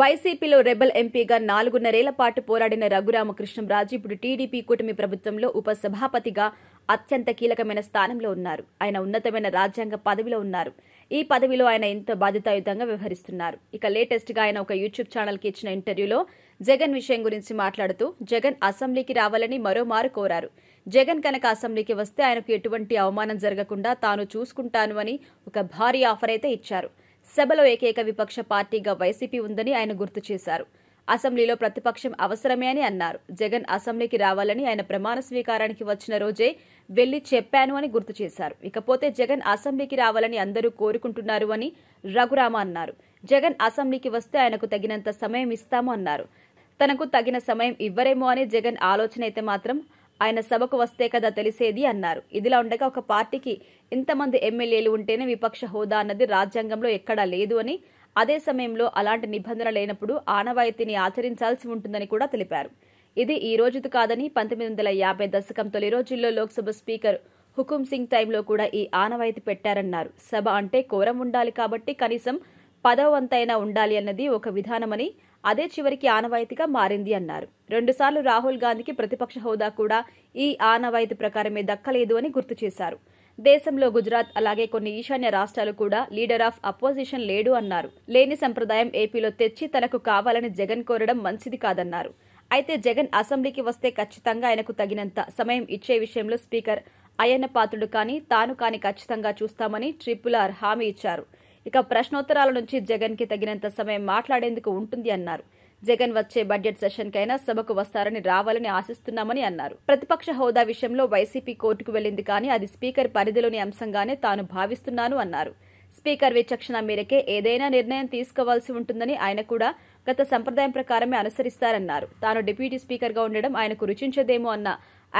వైసీపీలో రెబల్ ఎంపీగా నాలుగున్నరేళ్ల పాటు పోరాడిన రఘురామకృష్ణంరాజు ఇప్పుడు టీడీపీ కూటమి ప్రభుత్వంలో ఉపసభాపతిగా అత్యంత కీలకమైన స్థానంలో ఉన్నారు ఆయన ఉన్నతమైన రాజ్యాంగ పదవిలో ఉన్నారు ఈ పదవిలో ఆయన ఎంతో బాధ్యతాయుతంగా వ్యవహరిస్తున్నారు ఇక లేటెస్ట్ గా ఆయన ఒక యూట్యూబ్ ఛానల్ కి ఇచ్చిన ఇంటర్వ్యూలో జగన్ విషయం గురించి మాట్లాడుతూ జగన్ అసెంబ్లీకి రావాలని మరోమారు కోరారు జగన్ కనుక అసెంబ్లీకి వస్తే ఆయనకు ఎటువంటి అవమానం జరగకుండా తాను చూసుకుంటాను అని ఒక భారీ ఆఫర్ అయితే ఇచ్చారు సభలో ఏకైక విపక్ష పార్టీగా వైసీపీ ఉందని ఆయన గుర్తు చేశారు అసెంబ్లీలో ప్రతిపక్షం అవసరమే అని అన్నారు జగన్ అసెంబ్లీకి రావాలని ఆయన ప్రమాణ స్వీకారానికి వచ్చిన రోజే వెళ్లి చెప్పాను అని గుర్తు చేశారు ఇకపోతే జగన్ అసెంబ్లీకి రావాలని అందరూ కోరుకుంటున్నారు అని రఘురామ అన్నారు జగన్ అసెంబ్లీకి వస్తే ఆయనకు తగినంత సమయం ఇస్తాము అన్నారు తనకు తగిన సమయం ఇవ్వరేమో అని జగన్ ఆలోచన అయితే మాత్రం ఆయన సభకు వస్తే కదా తెలిసేది అన్నారు ఇదిలా ఉండగా ఒక పార్టీకి ఇంతమంది ఎమ్మెల్యేలు ఉంటేనే విపక్ష హోదా అన్నది రాజ్యాంగంలో ఎక్కడా లేదు అని అదే సమయంలో అలాంటి నిబంధన లేనప్పుడు ఆనవాయితీని ఆచరించాల్సి ఉంటుందని కూడా తెలిపారు ఇది ఈ రోజుది కాదని పంతొమ్మిది వందల యాభై దశకం తొలి రోజుల్లో లోక్సభ స్పీకర్ హుకుం సింగ్ టైంలో కూడా ఈ ఆనవాయితీ పెట్టారన్నారు సభ అంటే కోరం ఉండాలి కాబట్టి కనీసం పదవ వంతైనా ఉండాలి అన్నది ఒక విధానమని అదే చివరికి ఆనవాయితీగా మారింది అన్నారు రెండుసార్లు రాహుల్ గాంధీకి ప్రతిపక్ష హోదా కూడా ఈ ఆనవాయితీ ప్రకారమే దక్కలేదు అని గుర్తు చేశారు దేశంలో గుజరాత్ అలాగే కొన్ని ఈశాన్య రాష్ట్రాలు కూడా లీడర్ ఆఫ్ అపోజిషన్ లేడు అన్నారు లేని సంప్రదాయం ఏపీలో తెచ్చి తనకు కావాలని జగన్ కోరడం మంచిది కాదన్నారు అయితే జగన్ అసెంబ్లీకి వస్తే ఖచ్చితంగా ఆయనకు తగినంత సమయం ఇచ్చే విషయంలో స్పీకర్ అయ్యన్న పాత్రుడు కానీ తాను కానీ ఖచ్చితంగా చూస్తామని ట్రిపుల్ ఆర్ హామీ ఇచ్చారు ఇక ప్రశ్నోత్తరాల నుంచి జగన్ కి తగినంత సమయం మాట్లాడేందుకు ఉంటుంది అన్నారు జగన్ వచ్చే బడ్జెట్ సెషన్కైనా సభకు వస్తారని రావాలని ఆశిస్తున్నామని అన్నారు ప్రతిపక్ష హోదా విషయంలో వైసీపీ కోర్టుకు వెళ్లింది కానీ అది స్పీకర్ పరిధిలోని అంశంగానే తాను భావిస్తున్నాను అన్నారు స్పీకర్ విచక్షణ మేరకే ఏదైనా నిర్ణయం తీసుకోవాల్సి ఉంటుందని ఆయన కూడా గత సంప్రదాయం ప్రకారమే అనుసరిస్తారన్నారు తాను డిప్యూటీ స్పీకర్గా ఉండడం ఆయనకు రుచించదేమో అన్న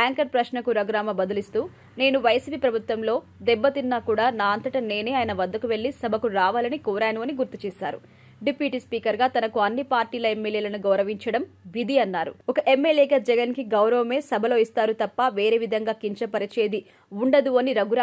యాంకర్ ప్రశ్నకు రఘురామ బదులిస్తూ నేను వైసీపీ ప్రభుత్వంలో దెబ్బతిన్నా కూడా నా అంతటా నేనే ఆయన వద్దకు వెళ్లి సభకు రావాలని కోరాను అని గుర్తు చేశారు డిప్యూటీ స్పీకర్గా తనకు అన్ని పార్టీల ఎమ్మెల్యేలను గౌరవించడం విధి అన్నారు ఒక ఎమ్మెల్యేగా జగన్ కి గౌరవమే సభలో ఇస్తారు తప్ప వేరే విధంగా కించపరిచేది ఉండదు అని రఘురామ